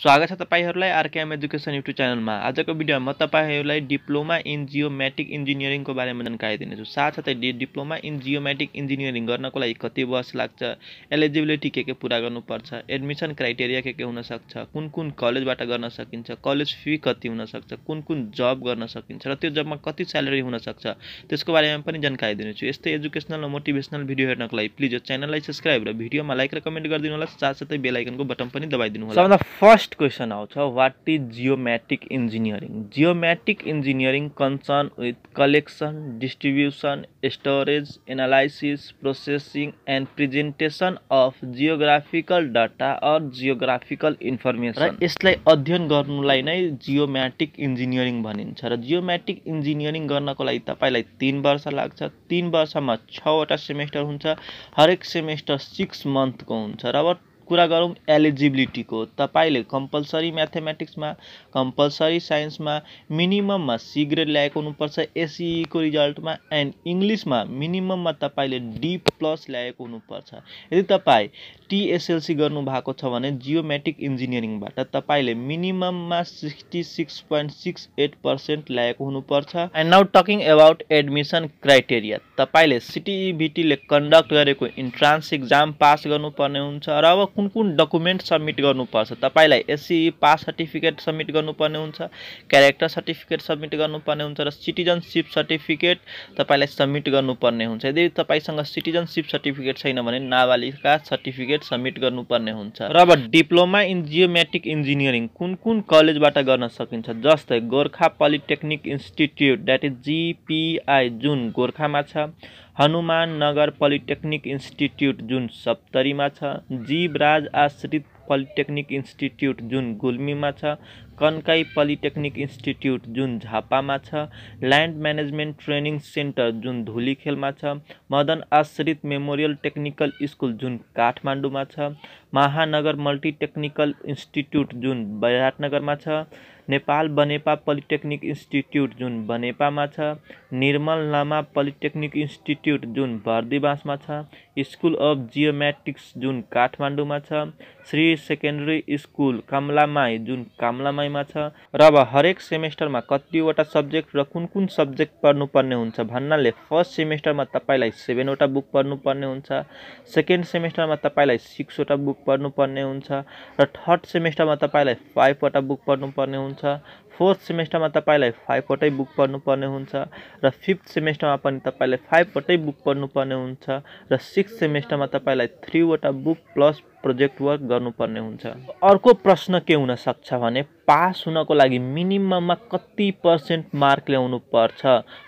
स्वागत छ तपाईँहरूलाई आरकेएम एजुकेसन युट्युब च्यानलमा आजको भिडियोमा म तपाईँहरूलाई डिप्लोमा इन जियोमेटिक इन्जिनियरिङको बारेमा जानकारी दिनेछु साथसाथै डि डिप्लोमा इन जियोमेटिक इन्जिनियरिङ गर्नको लागि कति वर्ष लाग्छ एलिजिबिलिटी के के पुरा गर्नुपर्छ एडमिसन क्राइटेरिया के के हुनसक्छ कुन कुन कलेजबाट गर्न सकिन्छ कलेज फी कति हुनसक्छ कुन कुन जब गर्न सकिन्छ र त्यो जबमा कति स्यालेरी हुनसक्छ त्यसको बारेमा पनि जानकारी दिनेछु यस्तै एजुकेसनल र मोटिभेसनल भिडियो हेर्नको लागि प्लिज यो च्यानललाई सब्सक्राइब र भिडियोमा लाइक र कमेन्ट गरिदिनु होला साथसाथै बेलायकनको बटन पनि दबाइदिनु होला फर्स्ट नेक्स्ट क्वेसन आउँछ what is geometric engineering geometric engineering concern with collection distribution storage analysis processing and presentation of geographical data or geographical information र यसलाई अध्ययन गर्नुलाई नै जियोमेट्रिक इन्जिनियरिङ भनिन्छ र जियोमेट्रिक इन्जिनियरिङ गर्नको लागि तपाईँलाई तिन वर्ष लाग्छ तिन वर्षमा छवटा सेमेस्टर हुन्छ हरेक सेमेस्टर सिक्स मन्थको हुन्छ र अब कुरा गरौँ एलिजिबिलिटीको तपाईँले कम्पलसरी म्याथमेटिक्समा कम्पलसरी साइन्समा मिनिमममा सी ग्रेड ल्याएको हुनुपर्छ एसिईको रिजल्टमा एन्ड इङ्ग्लिसमा मिनिमममा तपाईँले डी प्लस ल्याएको हुनुपर्छ यदि तपाईँ टिएसएलसी गर्नुभएको छ भने जियोमेट्रिक इन्जिनियरिङबाट तपाईँले मिनिमममा sixty six point six eight percent ल्याएको हुनुपर्छ and now talking about admission criteria तपाईँले सिटिइभिटीले कन्डक्ट गरेको इन्ट्रान्स इक्जाम पास गर्नुपर्ने हुन्छ र अब कुन कुन डकुमेन्ट सब्मिट गर्नुपर्छ तपाईँलाई एससी पास सर्टिफिकेट सब्मिट गर्नुपर्ने हुन्छ क्यारेक्टर सर्टिफिकेट सब्मिट गर्नुपर्ने हुन्छ र सिटिजनसिप सर्टिफिकेट तपाईँलाई सब्मिट गर्नुपर्ने हुन्छ यदि तपाईँसँग सिटिजनसिप सर्टिफिकेट छैन भने नाबालिका सर्टिफिकेट सब्मिट गर्नुपर्ने हुन्छ र अब डिप्लोमा इन जियोमेट्रिक इन्जिनियरिङ कुन कुन कलेजबाट गर्न सकिन्छ जस्तै Gorkha polytechnic institute that is GPI जुन गोर्खामा छ हनुमान नगर पोलिटेक्निक इन्स्टिट्युट जुन सप्तरीमा छ जीवराज आश्रित पोलिटेक्निक इन्स्टिट्युट जुन गुल्मीमा छ कन्काई पोलिटेक्निक इन्स्टिट्युट जुन झापामा छ ल्यान्ड म्यानेजमेन्ट ट्रेनिङ सेन्टर जुन धुलीखेलमा छ मदन आश्रित मेमोरियल टेक्निकल स्कुल जुन काठमाडौँमा छ महानगर मल्टिटेक्निकल इन्स्टिट्युट जुन विराटनगरमा छ नेपाल बनेपा पोलिटेक्निक इन्स्टिट्युट जुन बनेपामा छ निर्मल लामा पोलिटेक्निक इन्स्टिट्युट जुन भर्दिवासमा छ स्कुल अफ जियोमेट्रिक्स जुन काठमाडौँमा छ श्री सेकेन्डरी स्कुल कमलामाई जुन कमलामाई समयमा छ र अब हरेक सेमेस्टरमा कतिवटा सब्जेक्ट र कुन कुन सब्जेक्ट पढ्नुपर्ने हुन्छ भन्नाले फर्स्ट सेमेस्टरमा तपाईँलाई सेभेनवटा बुक पढ्नुपर्ने हुन्छ सेकेन्ड सेमेस्टरमा तपाईँलाई सिक्सवटा बुक पढ्नुपर्ने हुन्छ र थर्ड सेमेस्टरमा तपाईँलाई फाइभवटा बुक पढ्नुपर्ने हुन्छ फोर्थ सेमेस्टरमा तपाईँलाई फाइभवटै बुक पढ्नुपर्ने हुन्छ र फिफ्थ सेमेस्टरमा पनि तपाईँले फाइभवटै बुक पढ्नुपर्ने हुन्छ र सिक्स सेमेस्टरमा तपाईँलाई थ्रीवटा बुक प्लस प्रोजेक्ट वर्क गर्नुपर्ने हुन्छ अर्को प्रश्न के हुनसक्छ भने पास हुनको लागि मिनिमममा कति पर्सेन्ट मार्क ल्याउनु पर्छ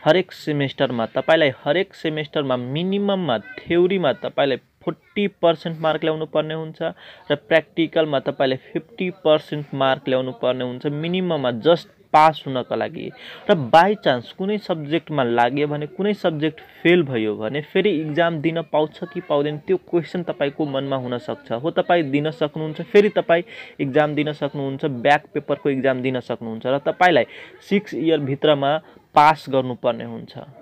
हरेक सेमेस्टरमा तपाईँलाई हरेक सेमेस्टरमा मिनिमममा थ्योरीमा तपाईँलाई फोर्टी पर्सेन्ट मार्क ल्याउनु पर्ने हुन्छ र प्र्याक्टिकलमा तपाईँले फिफ्टी पर्सेन्ट मार्क ल्याउनु पर्ने हुन्छ मिनिमममा जस्ट पास हुनका लागि र बाई चान्स कुनै सब्जेक्टमा लाग्यो भने कुनै सब्जेक्ट फेल भयो भने फेरि इक्जाम दिन पाउँछ कि पाउँदैन त्यो क्वेसन तपाईँको मनमा हुनसक्छ हो तपाईँ दिन सक्नुहुन्छ फेरि तपाईँ इक्जाम दिन सक्नुहुन्छ ब्याक पेपरको इक्जाम दिन सक्नुहुन्छ र तपाईँलाई सिक्स इयरभित्रमा पास गर्नुपर्ने हुन्छ